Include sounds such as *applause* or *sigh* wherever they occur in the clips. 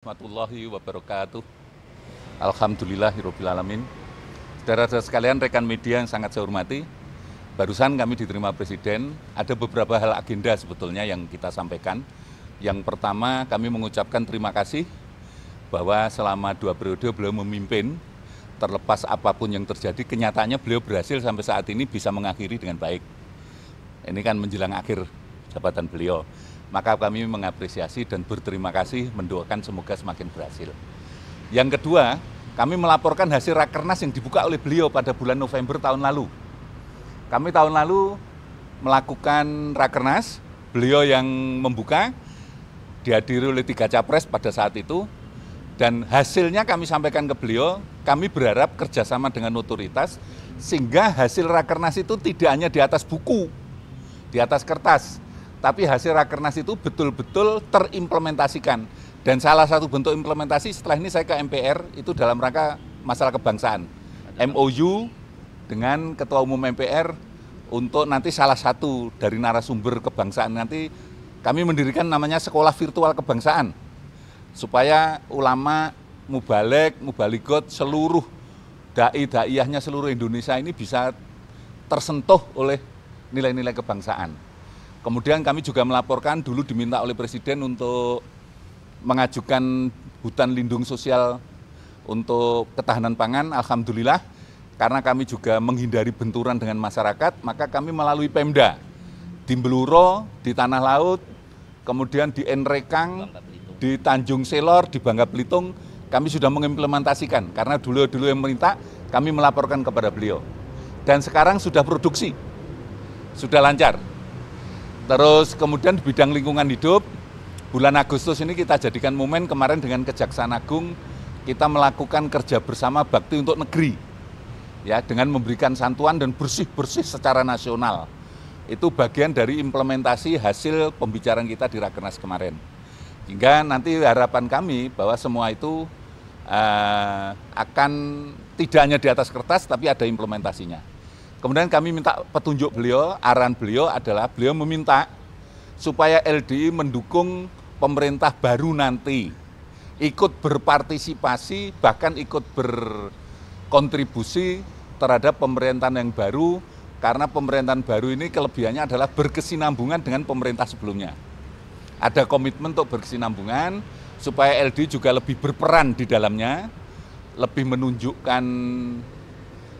warahmatullahi wabarakatuh. Alhamdulillahirobbilalamin. Saudara-saudara sekalian, rekan media yang sangat saya hormati, barusan kami diterima Presiden, ada beberapa hal agenda sebetulnya yang kita sampaikan. Yang pertama, kami mengucapkan terima kasih bahwa selama dua periode beliau memimpin, terlepas apapun yang terjadi, kenyataannya beliau berhasil sampai saat ini bisa mengakhiri dengan baik. Ini kan menjelang akhir jabatan beliau. Maka kami mengapresiasi dan berterima kasih mendoakan semoga semakin berhasil. Yang kedua, kami melaporkan hasil rakernas yang dibuka oleh beliau pada bulan November tahun lalu. Kami tahun lalu melakukan rakernas, beliau yang membuka, dihadiri oleh tiga capres pada saat itu, dan hasilnya kami sampaikan ke beliau, kami berharap kerjasama dengan otoritas, sehingga hasil rakernas itu tidak hanya di atas buku, di atas kertas, tapi hasil rakernas itu betul-betul terimplementasikan. Dan salah satu bentuk implementasi setelah ini saya ke MPR itu dalam rangka masalah kebangsaan. MOU dengan Ketua Umum MPR untuk nanti salah satu dari narasumber kebangsaan nanti kami mendirikan namanya Sekolah Virtual Kebangsaan supaya ulama mubalek, mubaligot seluruh dai-daiyahnya seluruh Indonesia ini bisa tersentuh oleh nilai-nilai kebangsaan. Kemudian kami juga melaporkan dulu diminta oleh Presiden untuk mengajukan hutan lindung sosial untuk ketahanan pangan. Alhamdulillah, karena kami juga menghindari benturan dengan masyarakat, maka kami melalui Pemda di Beluro, di Tanah Laut, kemudian di Enrekang, di Tanjung Selor, di Bangka Belitung, kami sudah mengimplementasikan. Karena dulu-dulu yang minta, kami melaporkan kepada beliau. Dan sekarang sudah produksi, sudah lancar Terus kemudian di bidang lingkungan hidup, bulan Agustus ini kita jadikan momen kemarin dengan Kejaksaan Agung kita melakukan kerja bersama bakti untuk negeri. Ya, dengan memberikan santuan dan bersih-bersih secara nasional. Itu bagian dari implementasi hasil pembicaraan kita di Rakernas kemarin. Hingga nanti harapan kami bahwa semua itu uh, akan tidak hanya di atas kertas tapi ada implementasinya. Kemudian kami minta petunjuk beliau, arahan beliau adalah beliau meminta supaya LDI mendukung pemerintah baru nanti ikut berpartisipasi bahkan ikut berkontribusi terhadap pemerintahan yang baru karena pemerintahan baru ini kelebihannya adalah berkesinambungan dengan pemerintah sebelumnya. Ada komitmen untuk berkesinambungan supaya LD juga lebih berperan di dalamnya, lebih menunjukkan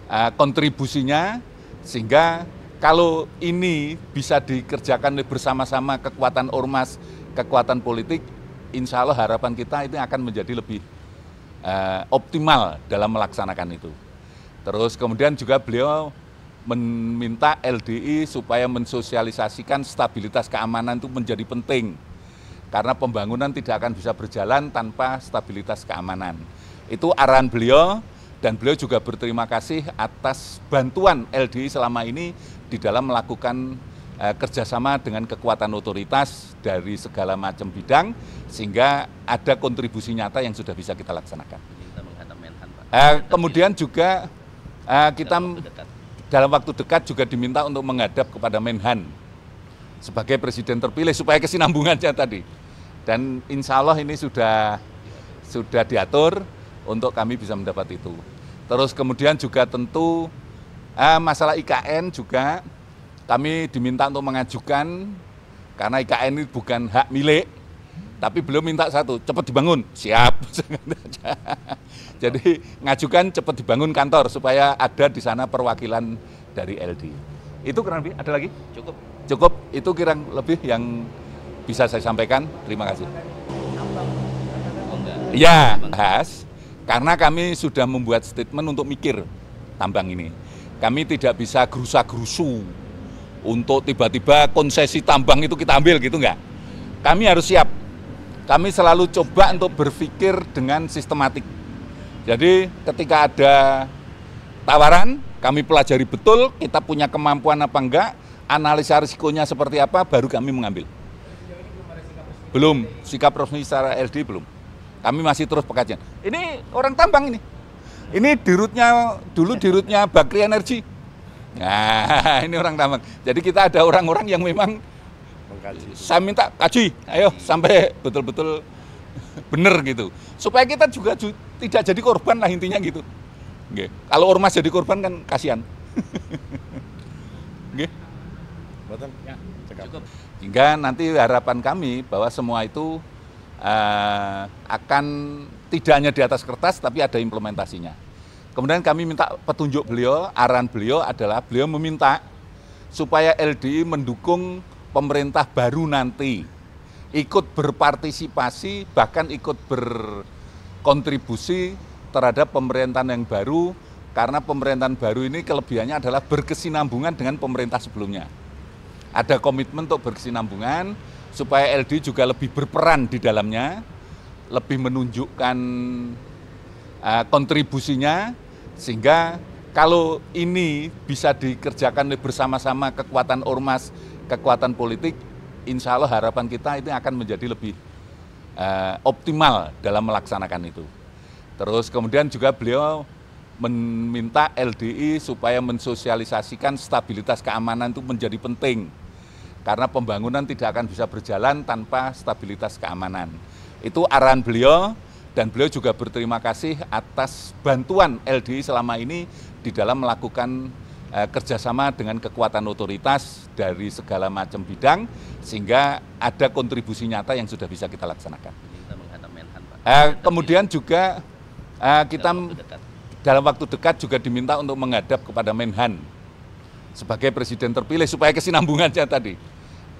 eh, kontribusinya sehingga kalau ini bisa dikerjakan bersama-sama kekuatan ormas, kekuatan politik, insya Allah harapan kita itu akan menjadi lebih uh, optimal dalam melaksanakan itu. Terus kemudian juga beliau meminta LDI supaya mensosialisasikan stabilitas keamanan itu menjadi penting karena pembangunan tidak akan bisa berjalan tanpa stabilitas keamanan. Itu arahan beliau dan beliau juga berterima kasih atas bantuan LDI selama ini di dalam melakukan eh, kerjasama dengan kekuatan otoritas dari segala macam bidang sehingga ada kontribusi nyata yang sudah bisa kita laksanakan. Eh, kemudian juga eh, kita dalam waktu dekat juga diminta untuk menghadap kepada Menhan sebagai presiden terpilih supaya kesinambungannya tadi dan insya Allah ini sudah sudah diatur untuk kami bisa mendapat itu. Terus kemudian juga tentu eh, masalah IKN juga kami diminta untuk mengajukan karena IKN ini bukan hak milik, tapi belum minta satu, cepat dibangun, siap. *laughs* Jadi ngajukan cepat dibangun kantor supaya ada di sana perwakilan dari LD. Itu kurang lebih, ada lagi? Cukup. Cukup, itu kira lebih yang bisa saya sampaikan. Terima kasih. Ya, khas. Karena kami sudah membuat statement untuk mikir tambang ini. Kami tidak bisa gerusa-gerusu untuk tiba-tiba konsesi tambang itu kita ambil gitu enggak. Kami harus siap. Kami selalu coba untuk berpikir dengan sistematik. Jadi ketika ada tawaran, kami pelajari betul kita punya kemampuan apa enggak, analisa risikonya seperti apa, baru kami mengambil. Belum, sikap resmi secara LD belum. Kami masih terus pekajian. Ini orang tambang ini. Ini dirutnya dulu dirutnya Bakri Energi. Nah, *laughs* ini orang tambang. Jadi kita ada orang-orang yang memang Mengkaji. Saya minta kaji, ayo iya. sampai betul-betul benar gitu. Supaya kita juga tidak jadi korban lah intinya gitu. Okay. Kalau ormas jadi korban kan kasihan. *laughs* okay. Ya, cukup. Hingga nanti harapan kami bahwa semua itu Eh, akan tidak hanya di atas kertas tapi ada implementasinya. Kemudian kami minta petunjuk beliau, arahan beliau adalah beliau meminta supaya LDI mendukung pemerintah baru nanti ikut berpartisipasi bahkan ikut berkontribusi terhadap pemerintahan yang baru karena pemerintahan baru ini kelebihannya adalah berkesinambungan dengan pemerintah sebelumnya. Ada komitmen untuk berkesinambungan, supaya LD juga lebih berperan di dalamnya, lebih menunjukkan eh, kontribusinya, sehingga kalau ini bisa dikerjakan bersama-sama kekuatan ormas, kekuatan politik, insya Allah harapan kita itu akan menjadi lebih eh, optimal dalam melaksanakan itu. Terus kemudian juga beliau meminta LDI supaya mensosialisasikan stabilitas keamanan itu menjadi penting karena pembangunan tidak akan bisa berjalan tanpa stabilitas keamanan. Itu arahan beliau dan beliau juga berterima kasih atas bantuan LDI selama ini di dalam melakukan eh, kerjasama dengan kekuatan otoritas dari segala macam bidang sehingga ada kontribusi nyata yang sudah bisa kita laksanakan. Eh, kemudian juga eh, kita dalam waktu dekat juga diminta untuk menghadap kepada Menhan sebagai presiden terpilih supaya kesinambungannya tadi.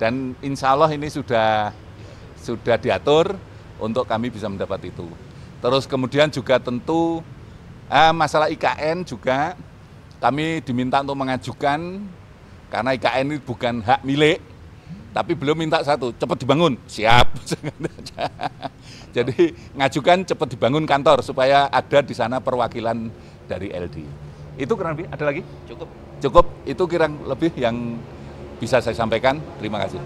Dan insya Allah ini sudah sudah diatur untuk kami bisa mendapat itu. Terus kemudian juga tentu eh, masalah IKN juga kami diminta untuk mengajukan karena IKN ini bukan hak milik, tapi belum minta satu, cepat dibangun, siap. *laughs* Jadi ngajukan cepat dibangun kantor supaya ada di sana perwakilan dari LD. Itu kurang lebih ada lagi? Cukup. Cukup itu kira lebih yang bisa saya sampaikan. Terima kasih.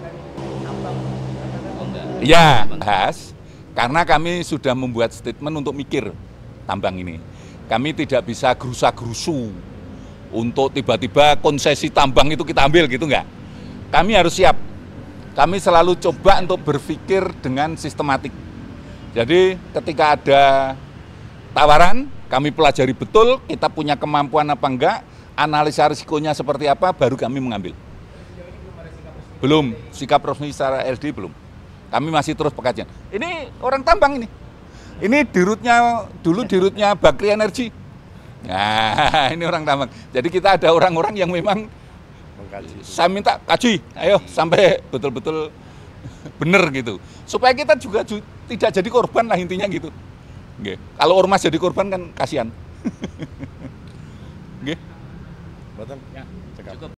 Ya, khas. Karena kami sudah membuat statement untuk mikir tambang ini. Kami tidak bisa gerusa-gerusu untuk tiba-tiba konsesi tambang itu kita ambil gitu enggak. Kami harus siap. Kami selalu coba untuk berpikir dengan sistematik. Jadi ketika ada tawaran, kami pelajari betul kita punya kemampuan apa enggak, analisa risikonya seperti apa baru kami mengambil. Belum, sikap resmi secara LD belum. Kami masih terus pekajian. Ini orang tambang ini. Ini dirutnya dulu dirutnya Bakri Energi. Nah, *laughs* ini orang tambang. Jadi kita ada orang-orang yang memang Mengkaji. saya minta kaji, ayo sampai betul-betul benar gitu. Supaya kita juga ju tidak jadi korban lah intinya gitu. Okay. Kalau ormas jadi korban kan kasihan. *laughs* Betul? Ya, Cekap. cukup.